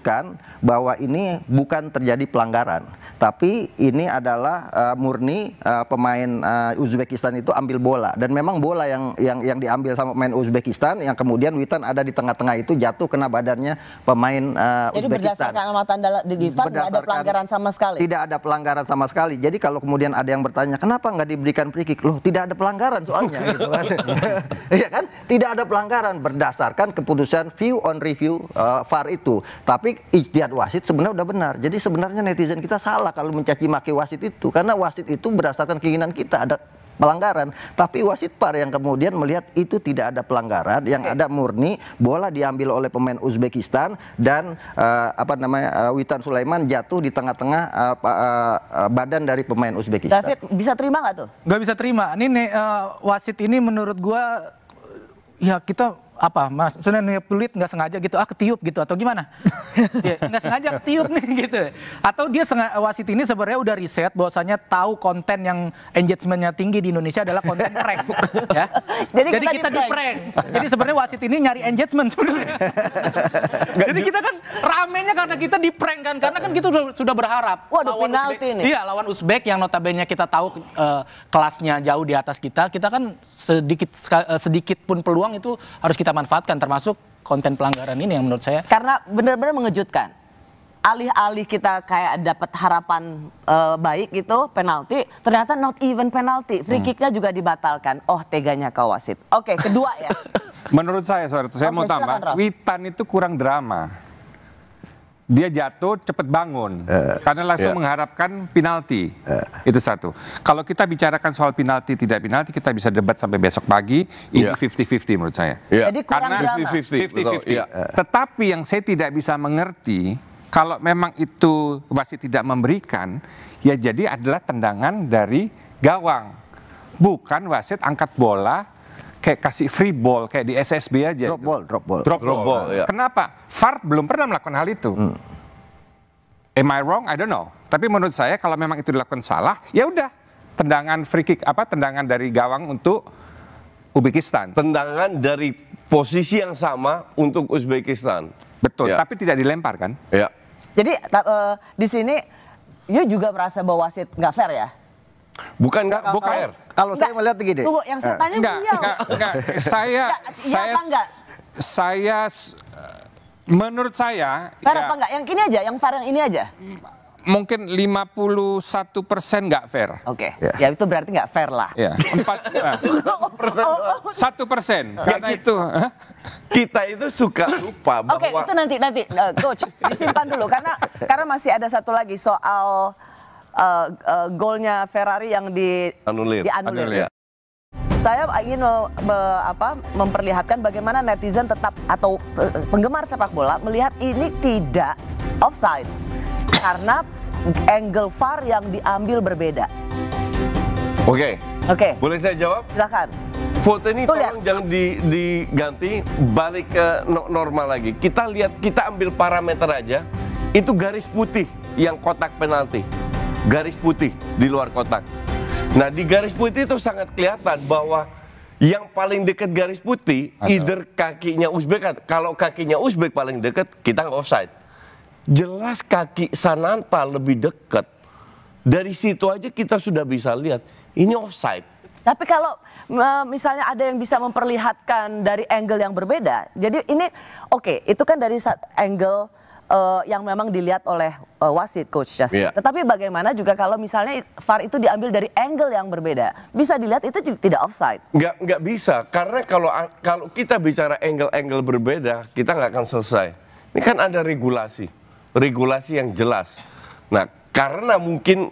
memutuskan bahwa ini bukan terjadi pelanggaran, tapi ini adalah uh, murni uh, pemain uh, Uzbekistan itu ambil bola dan memang bola yang yang yang diambil sama pemain Uzbekistan yang kemudian Witan ada di tengah-tengah itu jatuh kena badannya pemain uh, Jadi Uzbekistan. berdasarkan amatan di Divan tidak ada pelanggaran sama sekali. Tidak ada pelanggaran sama sekali. Jadi kalau kemudian ada yang bertanya kenapa nggak diberikan free Loh, tidak ada pelanggaran soalnya gitu kan. Iya kan? Tidak ada pelanggaran berdasarkan keputusan view on review uh, VAR itu. Tapi tapi ijtihad wasit sebenarnya udah benar. Jadi sebenarnya netizen kita salah kalau mencaci maki wasit itu karena wasit itu berdasarkan keinginan kita ada pelanggaran, tapi wasit par yang kemudian melihat itu tidak ada pelanggaran, yang okay. ada murni bola diambil oleh pemain Uzbekistan dan uh, apa namanya uh, Witan Sulaiman jatuh di tengah-tengah uh, uh, uh, badan dari pemain Uzbekistan. David bisa terima nggak tuh? Gak bisa terima. Ini uh, wasit ini menurut gua ya kita apa mas sebenarnya sunan pelit nggak sengaja gitu ah ketiup gitu atau gimana ya, nggak sengaja ketiup nih gitu atau dia sengaja, wasit ini sebenarnya udah riset bahwasanya tahu konten yang engagementnya tinggi di Indonesia adalah konten prank ya jadi, jadi kita, kita di prank jadi sebenarnya wasit ini nyari engagement sebenarnya jadi kita kan ramenya karena kita di prank kan karena kan kita sudah, sudah berharap waduh lawan penalti Uzbek, nih iya lawan Uzbek yang notabene kita tahu uh, kelasnya jauh di atas kita kita kan sedikit eh, sedikit pun peluang itu harus kita kita manfaatkan termasuk konten pelanggaran ini yang menurut saya karena benar-benar mengejutkan alih-alih kita kayak dapat harapan uh, baik gitu penalti ternyata not even penalti free hmm. kicknya juga dibatalkan oh teganya kau wasit oke okay, kedua ya menurut saya sorry, saya okay, mau tambah Witan itu kurang drama dia jatuh cepat bangun uh, karena langsung yeah. mengharapkan penalti uh. itu satu kalau kita bicarakan soal penalti tidak penalti kita bisa debat sampai besok pagi ini yeah. 50-50 menurut saya yeah. Jadi kurang karena 50-50 yeah. Ya. tetapi yang saya tidak bisa mengerti kalau memang itu wasit tidak memberikan ya jadi adalah tendangan dari gawang bukan wasit angkat bola kayak kasih free ball kayak di SSB aja. Drop gitu. ball, drop ball. Drop, drop ball. ball ya. Kenapa? VAR belum pernah melakukan hal itu. Hmm. Am I wrong? I don't know. Tapi menurut saya kalau memang itu dilakukan salah, ya udah tendangan free kick apa tendangan dari gawang untuk Uzbekistan. Tendangan dari posisi yang sama untuk Uzbekistan. Betul, ya. tapi tidak dilempar kan? Ya. Jadi uh, di sini you juga merasa bahwa wasit nggak fair ya? Bukan enggak KKR. Kalau saya melihat begini. Tunggu, yang saya eh. tanya enggak, beliau. Enggak, enggak. saya enggak, saya enggak? saya menurut saya fair ya, apa enggak? Yang ini aja, yang fair yang ini aja. Mungkin 51 persen nggak fair. Oke, okay. Ya. yeah. ya itu berarti nggak fair lah. Ya. Empat eh, persen, oh, oh. satu persen. Karena itu eh? kita itu suka lupa bahwa. Oke, okay, itu nanti nanti uh, coach disimpan dulu karena karena masih ada satu lagi soal uh, eh, eh, golnya Ferrari yang di anulir. dianulir. Anulir. Ya. Saya ingin apa, memperlihatkan bagaimana netizen tetap atau eh, penggemar sepak bola melihat ini tidak offside karena angle far yang diambil berbeda. Oke. Okay. Oke. Okay. Boleh saya jawab? Silakan. Foto ini Tuh, ya? tolong jangan di, diganti balik ke normal lagi. Kita lihat kita ambil parameter aja. Itu garis putih yang kotak penalti garis putih di luar kotak. Nah, di garis putih itu sangat kelihatan bahwa yang paling dekat garis putih Atau. either kakinya Uzbek kalau kakinya Uzbek paling dekat kita offside. Jelas kaki Sananta lebih dekat. Dari situ aja kita sudah bisa lihat ini offside. Tapi kalau misalnya ada yang bisa memperlihatkan dari angle yang berbeda, jadi ini oke, okay, itu kan dari angle uh, yang memang dilihat oleh uh, wasit coach Justin. Yeah. Tetapi bagaimana juga kalau misalnya VAR itu diambil dari angle yang berbeda, bisa dilihat itu juga tidak offside. Nggak nggak bisa karena kalau kalau kita bicara angle-angle berbeda kita nggak akan selesai. Ini kan ada regulasi, regulasi yang jelas. Nah karena mungkin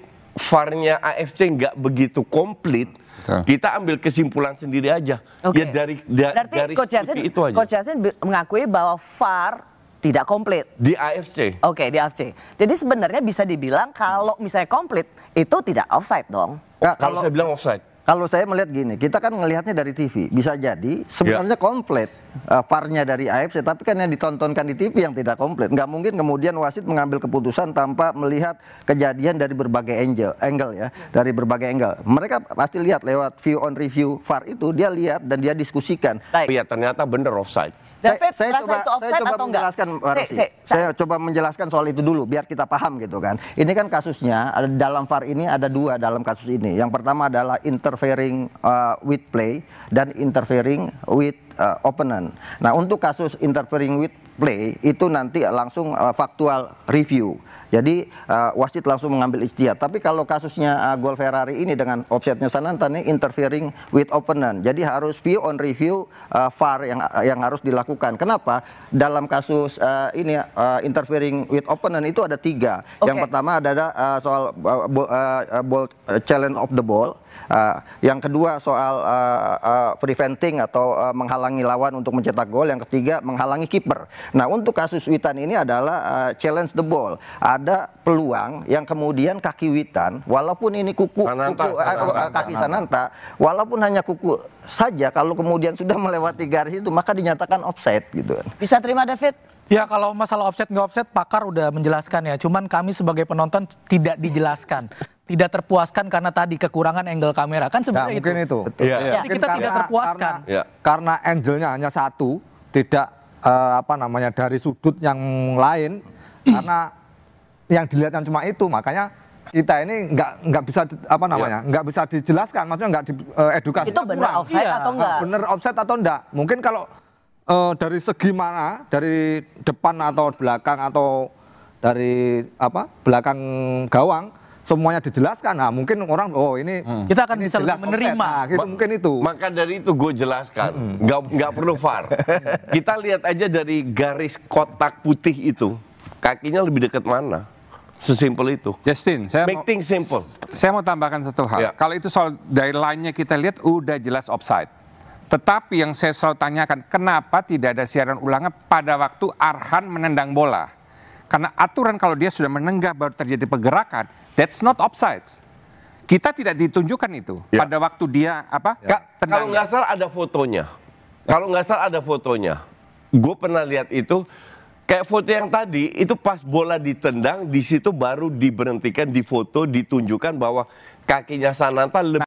var AFC nggak begitu komplit. Kita ambil kesimpulan sendiri aja. Okay. Ya dari da, dari Coach Yasin, itu aja. Coach Yasin mengakui bahwa VAR tidak komplit. Di AFC. Oke, okay, di AFC. Jadi sebenarnya bisa dibilang kalau misalnya komplit itu tidak offside dong. Nah, kalau, kalau saya bilang offside. Kalau saya melihat gini, kita kan melihatnya dari TV. Bisa jadi sebenarnya yeah. komplit uh, eh, farnya dari AFC, tapi kan yang ditontonkan di TV yang tidak komplit. Nggak mungkin kemudian wasit mengambil keputusan tanpa melihat kejadian dari berbagai angel, angle ya, dari berbagai angle. Mereka pasti lihat lewat view on review far itu, dia lihat dan dia diskusikan. Iya, ternyata bener offside saya, saya coba, saya coba menjelaskan, Si, Saya, saya coba menjelaskan soal itu dulu, biar kita paham gitu kan. Ini kan kasusnya ada dalam VAR ini ada dua dalam kasus ini. Yang pertama adalah interfering uh, with play dan interfering with uh, opponent. Nah, untuk kasus interfering with play itu nanti langsung uh, faktual review jadi uh, wasit langsung mengambil ijtihad. Tapi kalau kasusnya uh, gol Ferrari ini dengan offsetnya Sananta ini interfering with opponent. Jadi harus view on review uh, VAR yang yang harus dilakukan. Kenapa? Dalam kasus uh, ini uh, interfering with opponent itu ada tiga. Okay. Yang pertama ada uh, soal uh, ball, uh, challenge of the ball. Uh, yang kedua soal uh, uh, preventing atau uh, menghalangi lawan untuk mencetak gol. Yang ketiga menghalangi kiper. Nah untuk kasus Witan ini adalah uh, challenge the ball ada peluang yang kemudian kaki witan walaupun ini kuku, sananta, kuku eh, sananta, eh, kaki sananta walaupun hanya kuku saja kalau kemudian sudah melewati garis itu maka dinyatakan offset gitu kan. Bisa terima David? Ya kalau masalah offset nggak offset pakar udah menjelaskan ya. Cuman kami sebagai penonton tidak dijelaskan. tidak terpuaskan karena tadi kekurangan angle kamera kan sebenarnya ya, mungkin itu. itu. Ya, ya. Mungkin kita karena, tidak terpuaskan. Karena, ya. karena angle-nya hanya satu, tidak uh, apa namanya dari sudut yang lain karena yang dilihatnya cuma itu makanya kita ini nggak nggak bisa apa iya. namanya nggak bisa dijelaskan maksudnya nggak diedukasi eh, itu benar iya. offset iya. atau enggak ah, benar offset atau enggak mungkin kalau uh, dari segi mana dari depan atau belakang atau dari apa belakang gawang semuanya dijelaskan nah mungkin orang oh ini hmm. kita akan bisa jelas menerima itu nah, gitu, mungkin itu maka dari itu gue jelaskan hmm. nggak hmm. nggak perlu far kita lihat aja dari garis kotak putih itu kakinya lebih dekat mana Sesimpel itu. Justin, saya make mau, things simple. Saya mau tambahkan satu hal. Yeah. Kalau itu soal dari lainnya kita lihat udah jelas offside. Tetapi yang saya selalu tanyakan, kenapa tidak ada siaran ulangan pada waktu Arhan menendang bola? Karena aturan kalau dia sudah menenggah baru terjadi pergerakan, that's not offside. Kita tidak ditunjukkan itu yeah. pada waktu dia apa? Ya. Kalau nggak salah ada fotonya. Kalau nggak salah ada fotonya. Gue pernah lihat itu Kayak foto yang tadi itu pas bola ditendang di situ baru diberhentikan, difoto, ditunjukkan bahwa kakinya Sananta lebih